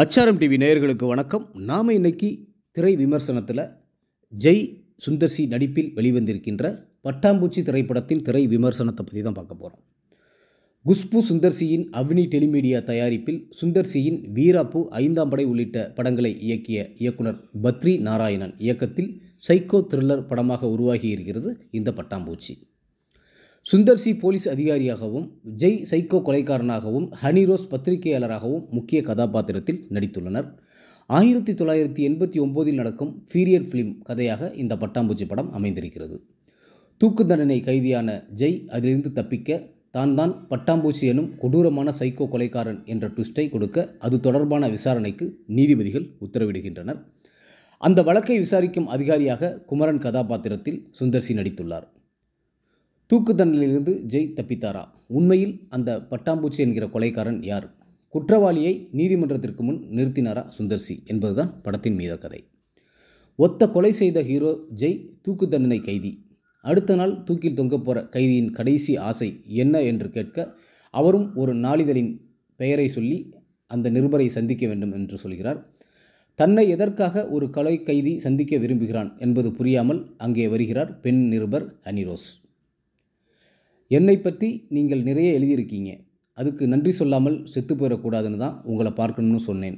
அச்சாரம் டிவி நேயர்களுக்கு வணக்கம் நாம் இன்னைக்கு திரை விமர்சனத்தில் ஜெய் சுந்தர்சி நடிப்பில் வெளிவந்திருக்கின்ற பட்டாம்பூச்சி திரைப்படத்தின் திரை விமர்சனத்தை பற்றி தான் பார்க்க போகிறோம் குஷ்பு சுந்தர்சியின் அவ்னி டெலிமீடியா தயாரிப்பில் சுந்தர்சியின் வீராப்பு ஐந்தாம் படை உள்ளிட்ட படங்களை இயக்கிய இயக்குனர் பத்ரி நாராயணன் இயக்கத்தில் சைக்கோ த்ரில்லர் படமாக உருவாகியிருக்கிறது இந்த பட்டாம்பூச்சி சுந்தர்சி போலீஸ் அதிகாரியாகவும் ஜெய் சைக்கோ கொலைக்காரனாகவும் ஹனிரோஸ் பத்திரிகையாளராகவும் முக்கிய கதாபாத்திரத்தில் நடித்துள்ளனர் ஆயிரத்தி தொள்ளாயிரத்தி எண்பத்தி ஒம்போதில் நடக்கும் ஃபீரியர் ஃபிலிம் கதையாக இந்த பட்டாம்பூச்சி படம் அமைந்திருக்கிறது தூக்கு தண்டனை கைதியான ஜெய் அதிலிருந்து தப்பிக்க தான் தான் பட்டாம்பூச்சி எனும் கொடூரமான சைக்கோ கொலைக்காரன் என்ற ட்விஸ்டை கொடுக்க அது தொடர்பான விசாரணைக்கு நீதிபதிகள் உத்தரவிடுகின்றனர் அந்த வழக்கை விசாரிக்கும் அதிகாரியாக குமரன் கதாபாத்திரத்தில் சுந்தர்சி நடித்துள்ளார் தூக்கு தண்டனையிலிருந்து ஜெய் தப்பித்தாரா உண்மையில் அந்த பட்டாம்பூச்சி என்கிற கொலைக்காரன் யார் குற்றவாளியை நீதிமன்றத்திற்கு முன் நிறுத்தினாரா சுந்தர்சி என்பதுதான் படத்தின் மீத கதை ஒத்த கொலை செய்த ஹீரோ ஜெய் தூக்கு தண்டனை கைதி அடுத்த நாள் தூக்கில் தொங்க போகிற கைதியின் கடைசி ஆசை என்ன என்று கேட்க அவரும் ஒரு நாளிதழின் பெயரை சொல்லி அந்த நிருபரை சந்திக்க வேண்டும் என்று சொல்கிறார் தன்னை எதற்காக ஒரு கலை கைதி சந்திக்க விரும்புகிறான் என்பது புரியாமல் அங்கே வருகிறார் பெண் நிருபர் அனிரோஸ் என்னை பற்றி நீங்கள் நிறைய எழுதியிருக்கீங்க அதுக்கு நன்றி சொல்லாமல் செத்து போயிடக்கூடாதுன்னு தான் உங்களை பார்க்கணும்னு சொன்னேன்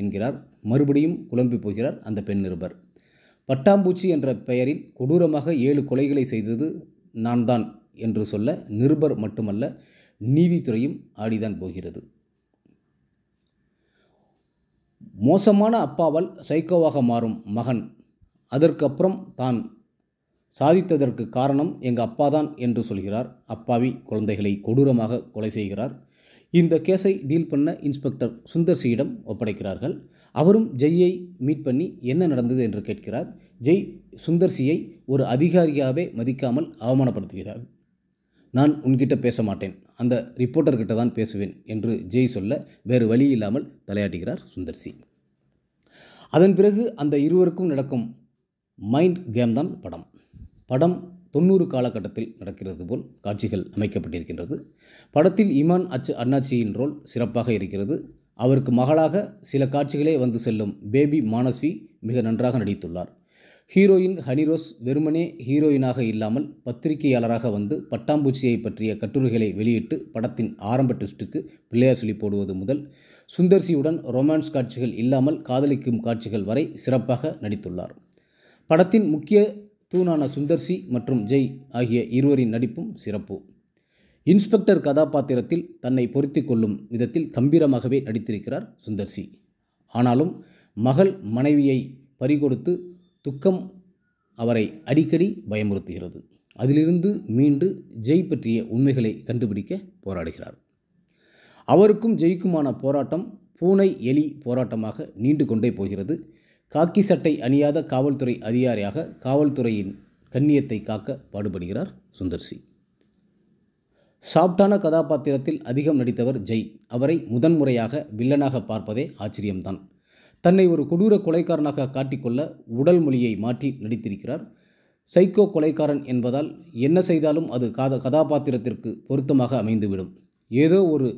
என்கிறார் மறுபடியும் குழம்பி போகிறார் அந்த பெண் நிருபர் பட்டாம்பூச்சி என்ற பெயரில் கொடூரமாக ஏழு கொலைகளை செய்தது நான் தான் என்று சொல்ல நிருபர் மட்டுமல்ல நீதித்துறையும் ஆடிதான் போகிறது மோசமான அப்பாவால் சைக்கோவாக மாறும் மகன் அதற்கப்புறம் தான் சாதித்ததற்கு காரணம் எங்கள் அப்பா தான் என்று சொல்கிறார் அப்பாவி குழந்தைகளை கொடூரமாக கொலை செய்கிறார் இந்த கேஸை டீல் பண்ண இன்ஸ்பெக்டர் சுந்தர்சியிடம் ஒப்படைக்கிறார்கள் அவரும் ஜெய்யை மீட் பண்ணி என்ன நடந்தது என்று கேட்கிறார் ஜெய் சுந்தர்சியை ஒரு அதிகாரியாகவே மதிக்காமல் அவமானப்படுத்துகிறார் நான் உன்கிட்ட பேச மாட்டேன் அந்த ரிப்போர்ட்டர்கிட்ட தான் பேசுவேன் என்று ஜெய் சொல்ல வேறு வழி இல்லாமல் தலையாட்டுகிறார் சுந்தர்சி அதன் பிறகு அந்த இருவருக்கும் நடக்கும் மைண்ட் கேம் தான் படம் படம் தொண்ணூறு காலகட்டத்தில் நடக்கிறது போல் காட்சிகள் அமைக்கப்பட்டிருக்கின்றது படத்தில் இமான் அச்சு அண்ணாச்சியின் ரோல் சிறப்பாக இருக்கிறது அவருக்கு மகளாக சில காட்சிகளே வந்து செல்லும் பேபி மானஸ்வி மிக நன்றாக நடித்துள்ளார் ஹீரோயின் ஹனிரோஸ் வெறுமனே ஹீரோயினாக இல்லாமல் பத்திரிகையாளராக வந்து பட்டாம்பூச்சியை பற்றிய கட்டுரைகளை வெளியிட்டு படத்தின் ஆரம்ப டெஸ்ட்டுக்கு பிள்ளையார் சொல்லி போடுவது முதல் சுந்தர்சியுடன் ரொமான்ஸ் காட்சிகள் இல்லாமல் காதலிக்கும் காட்சிகள் வரை சிறப்பாக நடித்துள்ளார் படத்தின் முக்கிய தூணான சுந்தர்சி மற்றும் ஜெய் ஆகிய இருவரின் நடிப்பும் சிறப்பு இன்ஸ்பெக்டர் கதாபாத்திரத்தில் தன்னை பொருத்தி கொள்ளும் விதத்தில் கம்பீரமாகவே நடித்திருக்கிறார் சுந்தர்சி ஆனாலும் மகள் மனைவியை பறிகொடுத்து துக்கம் அவரை அடிக்கடி பயமுறுத்துகிறது அதிலிருந்து மீண்டு ஜெய் பற்றிய உண்மைகளை கண்டுபிடிக்க போராடுகிறார் அவருக்கும் ஜெய்க்குமான போராட்டம் பூனை எலி போராட்டமாக நீண்டு கொண்டே போகிறது காக்கி சட்டை அணியாத காவல்துறை அதிகாரியாக காவல்துறையின் கண்ணியத்தை காக்க பாடுபடுகிறார் சுந்தர்சி சாப்டான கதாபாத்திரத்தில் அதிகம் நடித்தவர் ஜெய் அவரை முதன்முறையாக வில்லனாக பார்ப்பதே ஆச்சரியம்தான் தன்னை ஒரு கொடூர கொலைக்காரனாக காட்டிக்கொள்ள உடல் மொழியை மாற்றி நடித்திருக்கிறார் சைக்கோ கொலைக்காரன் என்பதால் என்ன செய்தாலும் அது காத கதாபாத்திரத்திற்கு பொருத்தமாக அமைந்துவிடும் ஏதோ ஒரு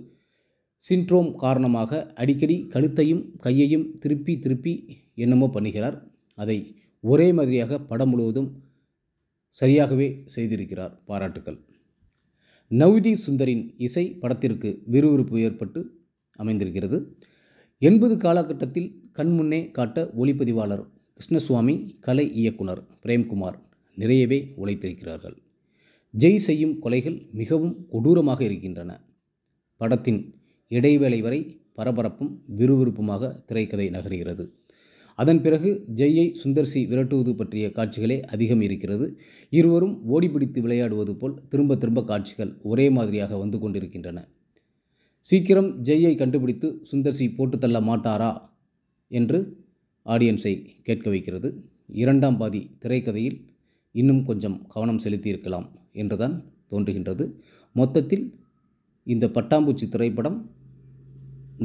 சின்ட்ரோம் காரணமாக அடிக்கடி கழுத்தையும் கையையும் திருப்பி திருப்பி என்னமோ பண்ணுகிறார் அதை ஒரே மாதிரியாக படம் முழுவதும் சரியாகவே செய்திருக்கிறார் பாராட்டுக்கள் நவ்தி சுந்தரின் இசை படத்திற்கு விறுவிறுப்பு ஏற்பட்டு அமைந்திருக்கிறது எண்பது காலகட்டத்தில் கண்முன்னே காட்ட ஒளிப்பதிவாளர் கிருஷ்ணசுவாமி கலை இயக்குனர் பிரேம்குமார் நிறையவே உழைத்திருக்கிறார்கள் ஜெய் செய்யும் கொலைகள் மிகவும் கொடூரமாக இருக்கின்றன படத்தின் இடைவேளை வரை பரபரப்பும் விறுவிறுப்புமாக திரைக்கதை நகர்கிறது அதன் பிறகு ஜெய்யை சுந்தர்சி விரட்டுவது பற்றிய காட்சிகளே அதிகம் இருக்கிறது இருவரும் ஓடிப்பிடித்து விளையாடுவது போல் திரும்ப திரும்ப காட்சிகள் ஒரே மாதிரியாக வந்து கொண்டிருக்கின்றன சீக்கிரம் ஜெய்யை கண்டுபிடித்து சுந்தர்சி போட்டு தள்ள மாட்டாரா என்று ஆடியன்ஸை கேட்க வைக்கிறது இரண்டாம் பாதி திரைக்கதையில் இன்னும் கொஞ்சம் கவனம் செலுத்தியிருக்கலாம் என்றுதான் தோன்றுகின்றது மொத்தத்தில் இந்த பட்டாம்பூச்சி திரைப்படம்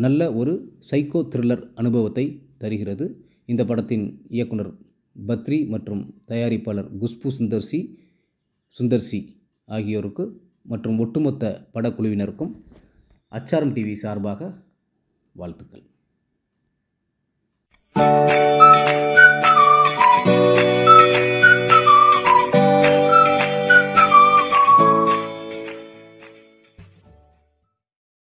நல்ல ஒரு சைக்கோ த்ரில்லர் அனுபவத்தை தருகிறது இந்த படத்தின் இயக்குனர் பத்ரி மற்றும் தயாரிப்பாளர் குஷ்பு சுந்தர்சி சுந்தர்சி ஆகியோருக்கு மற்றும் ஒட்டுமொத்த படக்குழுவினருக்கும் அச்சாரம் டிவி சார்பாக வாழ்த்துக்கள்